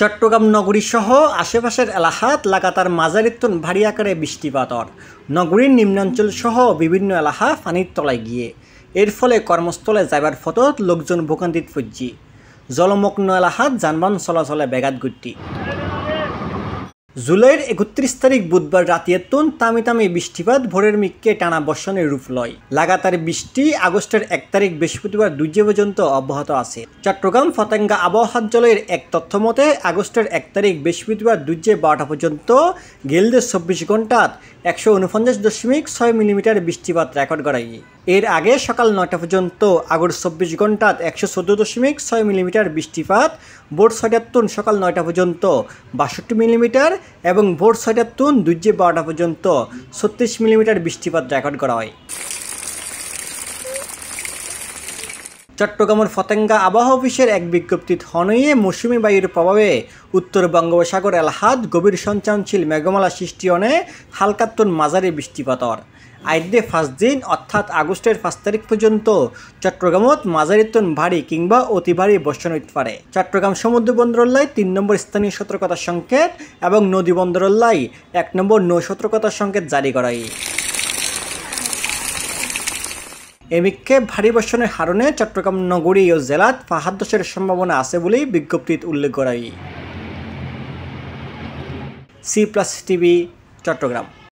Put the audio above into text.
চট্টগ্রাম নগরী সহ আশেপাশের এলাকাত লাগাতার মাঝারিত্তন ভারী আকারে বৃষ্টিপাতর নগরীর নিম্নাঞ্চল সহ বিভিন্ন এলাকা পানির তলায় গিয়ে এর ফলে কর্মস্থলে যাইবার ফতত লোকজন ভোগান্তিত ফুজি জলমগ্ন এলাকাত যানবাহন চলাচলে ব্যাঘাত গুটি জুলাইয়ের একত্রিশ তারিখ বুধবার রাতে তুন তামি তামি বৃষ্টিপাত ভোরের মিককে টানা বর্ষণের রূপ লয় লাগাতার বৃষ্টি আগস্টের এক তারিখ বৃহস্পতিবার দুর্য পর্যন্ত অব্যাহত আছে চট্টগ্রাম ফতেঙ্গা আবহাওয়া কার্যালয়ের এক তথ্য মতে আগস্টের এক তারিখ বৃহস্পতিবার দুর্যে বারোটা পর্যন্ত গেলদের চব্বিশ ঘন্টাত একশো উনপঞ্চাশ দশমিক ছয় মিলিমিটার বৃষ্টিপাত রেকর্ড করা এর আগে সকাল নয়টা পর্যন্ত আগর চব্বিশ ঘন্টাত একশো চোদ্দো দশমিক ছয় মিলিমিটার বৃষ্টিপাত ভোর ছয়টার সকাল নয়টা পর্যন্ত বাষট্টি মিলিমিটার এবং ভোর ছয়টার দুর্যে বারোটা পর্যন্ত ছত্রিশ মিলিমিটার বৃষ্টিপাত রেকর্ড করা হয় চট্টগ্রামের ফতেঙ্গা আবহাওয়া অফিসের এক বিজ্ঞপ্তি হনইয়ে মৌসুমি বায়ুর প্রভাবে উত্তর বঙ্গোপসাগর এলাহাদ গভীর সঞ্চয়নশীল মেঘমালা সৃষ্টি অনে হালকাত্তুন মাঝারি বৃষ্টিপাতর আইডে ফার্স্ট দিন অর্থাৎ আগস্টের পাঁচ তারিখ পর্যন্ত চট্টগ্রামত মাজারিতন ভারী কিংবা অতি ভারী বর্ষণ হইতে পারে চট্টগ্রাম সমুদ্র বন্দরল্লাই তিন নম্বর স্থানীয় সতর্কতা সংকেত এবং নদী বন্দরল্লাই এক নম্বর নৌ সতর্কতা সংকেত জারি করাই এই ভারী বর্ষণের হারণে চট্টগ্রাম নগরী ও জেলাত পাহাড় সম্ভাবনা আছে বলেই বিজ্ঞপ্তিত উল্লেখ করাই সি প্লাস টিভি চট্টগ্রাম